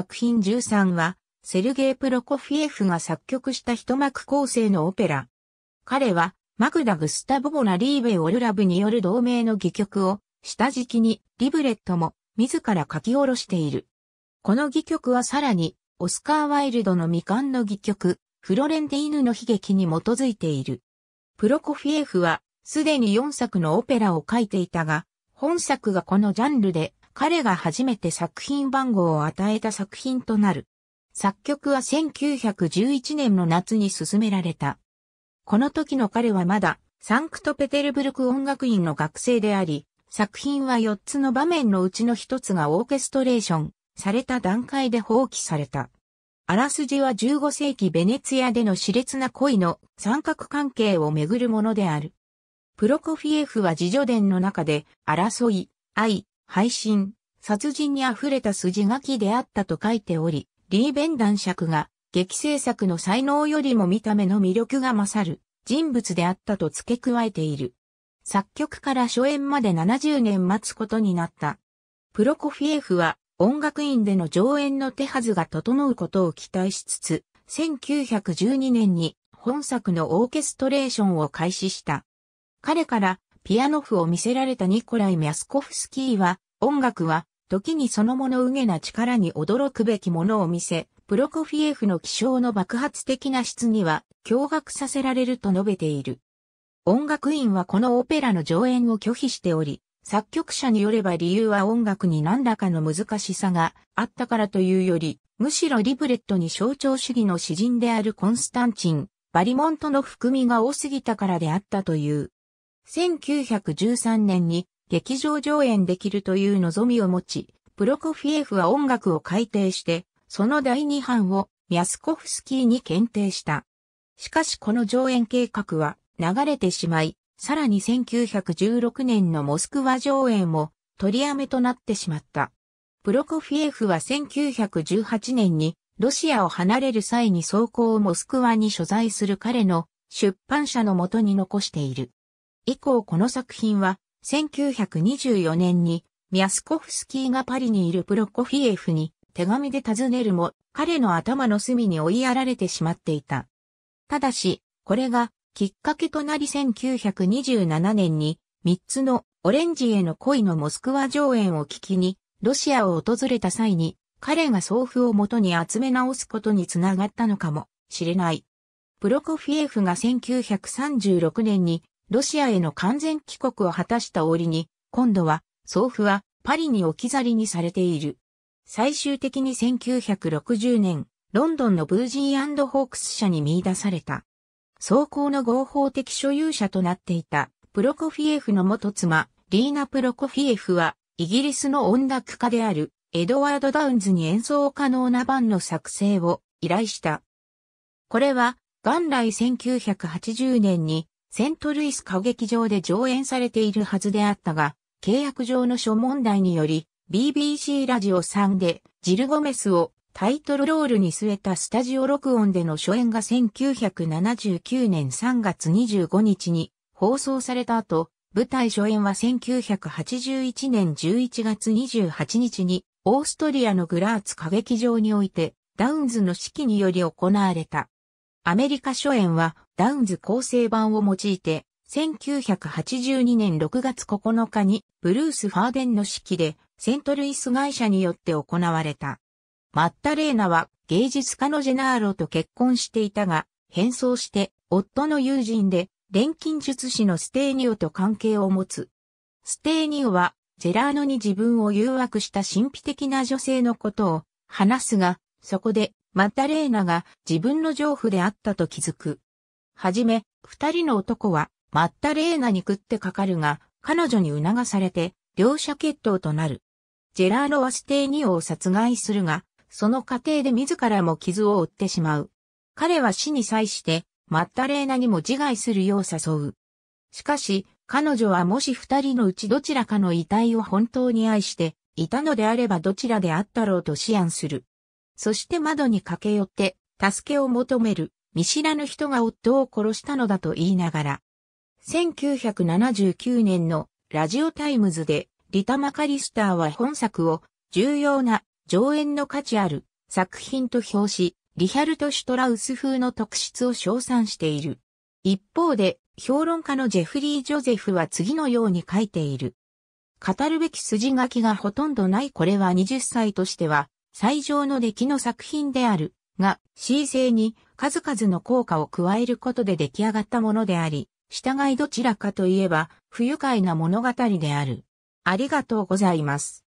作品13は、セルゲイ・プロコフィエフが作曲した一幕構成のオペラ。彼は、マグダ・グスタボ・ボナ・リーベ・オルラブによる同名の戯曲を、下敷きに、リブレットも、自ら書き下ろしている。この戯曲はさらに、オスカー・ワイルドの未完の戯曲、フロレンティーヌの悲劇に基づいている。プロコフィエフは、すでに4作のオペラを書いていたが、本作がこのジャンルで彼が初めて作品番号を与えた作品となる。作曲は1911年の夏に進められた。この時の彼はまだ、サンクトペテルブルク音楽院の学生であり、作品は4つの場面のうちの1つがオーケストレーションされた段階で放棄された。あらすじは15世紀ベネツィアでの熾烈な恋の三角関係をめぐるものである。プロコフィエフは自助伝の中で争い、愛、配信、殺人に溢れた筋書きであったと書いており、リー・ベンダン爵が劇制作の才能よりも見た目の魅力が勝る人物であったと付け加えている。作曲から初演まで70年待つことになった。プロコフィエフは音楽院での上演の手はずが整うことを期待しつつ、1912年に本作のオーケストレーションを開始した。彼からピアノ譜を見せられたニコライ・ミャスコフスキーは音楽は、時にそのものげな力に驚くべきものを見せ、プロコフィエフの気象の爆発的な質には、驚愕させられると述べている。音楽院はこのオペラの上演を拒否しており、作曲者によれば理由は音楽に何らかの難しさがあったからというより、むしろリブレットに象徴主義の詩人であるコンスタンチン、バリモントの含みが多すぎたからであったという。1913年に劇場上演できるという望みを持ち、プロコフィエフは音楽を改訂して、その第二版をミャスコフスキーに検定した。しかしこの上演計画は流れてしまい、さらに1916年のモスクワ上演も取りやめとなってしまった。プロコフィエフは1918年にロシアを離れる際に走行をモスクワに所在する彼の出版社のもとに残している。以降この作品は1924年にミャスコフスキーがパリにいるプロコフィエフに手紙で尋ねるも彼の頭の隅に追いやられてしまっていた。ただし、これがきっかけとなり1927年に3つのオレンジへの恋のモスクワ上演を聞きにロシアを訪れた際に彼が送付をもとに集め直すことにつながったのかもしれない。プロコフィエフが1936年にロシアへの完全帰国を果たした折に、今度は、送付はパリに置き去りにされている。最終的に1960年、ロンドンのブージーホークス社に見出された。走行の合法的所有者となっていた、プロコフィエフの元妻、リーナ・プロコフィエフは、イギリスの音楽家である、エドワード・ダウンズに演奏可能な版の作成を依頼した。これは、元来1980年にセントルイス歌劇場で上演されているはずであったが、契約上の諸問題により、BBC ラジオ3でジル・ゴメスをタイトルロールに据えたスタジオ録音での初演が1979年3月25日に放送された後、舞台初演は1981年11月28日にオーストリアのグラーツ歌劇場においてダウンズの指揮により行われた。アメリカ初演はダウンズ構成版を用いて、1982年6月9日にブルース・ファーデンの指揮でセントルイス会社によって行われた。マッタレーナは芸術家のジェナーロと結婚していたが、変装して夫の友人で錬金術師のステーニオと関係を持つ。ステーニオはジェラーノに自分を誘惑した神秘的な女性のことを話すが、そこでマッタレーナが自分の情婦であったと気づく。はじめ、二人の男は、マッタレーナに食ってかかるが、彼女に促されて、両者決闘となる。ジェラーロはステーニオを殺害するが、その過程で自らも傷を負ってしまう。彼は死に際して、マッタレーナにも自害するよう誘う。しかし、彼女はもし二人のうちどちらかの遺体を本当に愛して、いたのであればどちらであったろうと思案する。そして窓に駆け寄って、助けを求める。見知らぬ人が夫を殺したのだと言いながら、1979年のラジオタイムズでリタ・マカリスターは本作を重要な上演の価値ある作品と評し、リヒャルト・シュトラウス風の特質を称賛している。一方で、評論家のジェフリー・ジョゼフは次のように書いている。語るべき筋書きがほとんどないこれは20歳としては最上の出来の作品である。が C 製に数々の効果を加えることで出来上がったものであり、従いどちらかといえば不愉快な物語である。ありがとうございます。